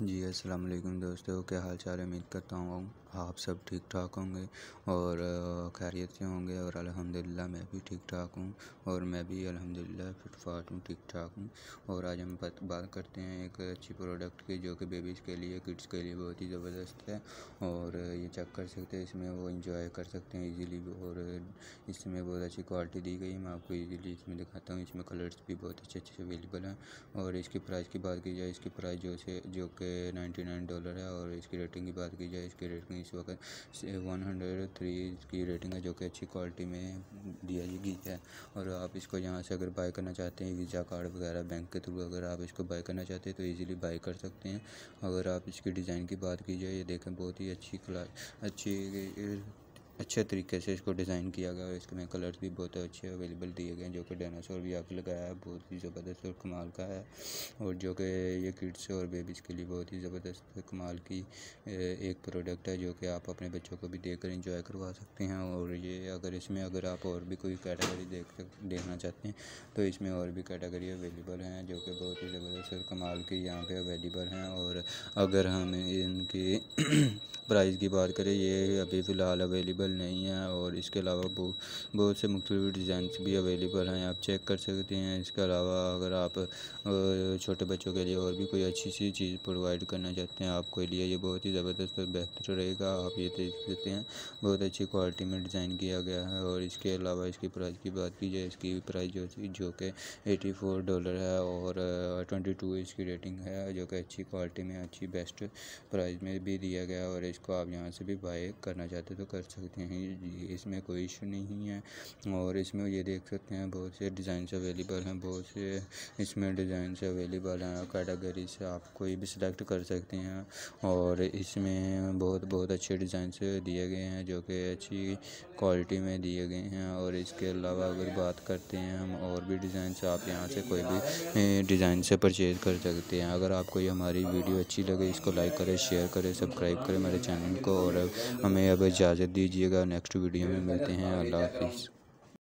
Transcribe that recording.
जी अस्सलाम वालेकुम दोस्तों क्या हाल चाल है उम्मीद करता हूँ आप सब ठीक ठाक होंगे और खैरियत से होंगे और अल्हम्दुलिल्लाह मैं भी ठीक ठाक हूँ और मैं भी अल्हम्दुलिल्लाह फिट फाट हूँ ठीक ठाक हूँ और आज हम बात करते हैं एक अच्छी प्रोडक्ट की जो कि बेबीज़ के लिए किड्स के लिए बहुत ही ज़बरदस्त है और ये चेक कर सकते हैं इसमें वो इंजॉय कर सकते हैं ईज़िली और इसमें बहुत अच्छी क्वालिटी दी गई है मैं आपको ईज़िली इसमें दिखाता हूँ इसमें कलर्स भी बहुत अच्छे अच्छे अवेलेबल हैं और इसकी प्राइस की बात की जाए इसकी प्राइस जो से जो कि के नाइन्टी नाइन डॉलर है और इसकी रेटिंग की बात की जाए इसकी रेटिंग इस वक्त वन हंड्रेड थ्री की रेटिंग है जो कि अच्छी क्वालिटी में दिया गई है और आप इसको यहाँ से अगर बाय करना चाहते हैं वीज़ा कार्ड वगैरह बैंक के थ्रू अगर आप इसको बाय करना चाहते हैं तो ईज़िली बाई कर सकते हैं अगर आप इसकी डिज़ाइन की बात की जाए ये देखें बहुत ही अच्छी क्ला अच्छी अच्छे तरीके से इसको डिज़ाइन किया गया और इसमें कलर्स भी बहुत अच्छे अवेलेबल दिए गए हैं जो कि डायनासोर भी आके लगाया है बहुत ही ज़बरदस्त और कमाल का है और जो कि ये किड्स और बेबीज़ के लिए बहुत ही ज़बरदस्त कमाल की एक प्रोडक्ट है जो कि आप अपने बच्चों को भी देख कर इंजॉय करवा सकते हैं और ये अगर इसमें अगर आप और भी कोई कैटेगरी देख देखना चाहते हैं तो इसमें और भी कैटेगरी अवेलेबल हैं जो कि बहुत ही ज़बरदस्त और कमाल की यहाँ पर अवेलेबल हैं और अगर हम इनकी प्राइस की बात करें ये अभी फ़िलहाल अवेलेबल नहीं है और इसके अलावा बहुत से मुख्तु डिज़ाइन भी अवेलेबल हैं आप चेक कर सकते हैं इसके अलावा अगर आप छोटे बच्चों के लिए और भी कोई अच्छी सी चीज़ प्रोवाइड करना चाहते हैं आपके लिए ये बहुत ही ज़बरदस्त और बेहतर रहेगा आप ये देख सकते हैं बहुत अच्छी क्वालिटी में डिज़ाइन किया गया है और इसके अलावा इसकी प्राइस की बात की जाए इसकी प्राइस जो जो कि एटी फोर डॉलर है और ट्वेंटी टू इसकी रेटिंग है जो कि अच्छी क्वालिटी में अच्छी बेस्ट प्राइस में भी दिया गया और इसको आप यहाँ से भी बाय करना चाहते तो कर सकते हैं इसमें कोई इशू नहीं है और इसमें ये देख सकते हैं बहुत से डिज़ाइंस अवेलेबल हैं बहुत से इसमें डिज़ाइंस अवेलेबल हैं कैटेगरी से आप कोई भी सिलेक्ट कर सकते हैं और इसमें बहुत बहुत अच्छे डिज़ाइन दिए गए हैं जो कि अच्छी क्वालिटी में दिए गए हैं और इसके अलावा अगर बात करते हैं हम और भी डिज़ाइन आप यहाँ से कोई भी डिज़ाइन से परचेज़ कर सकते हैं अगर आपको ये हमारी वीडियो अच्छी लगे इसको लाइक करें शेयर करें सब्सक्राइब करें मेरे चैनल को और हमें अब इजाज़त दीजिएगा नेक्स्ट वीडियो में मिलते हैं अल्लाह हाफिज़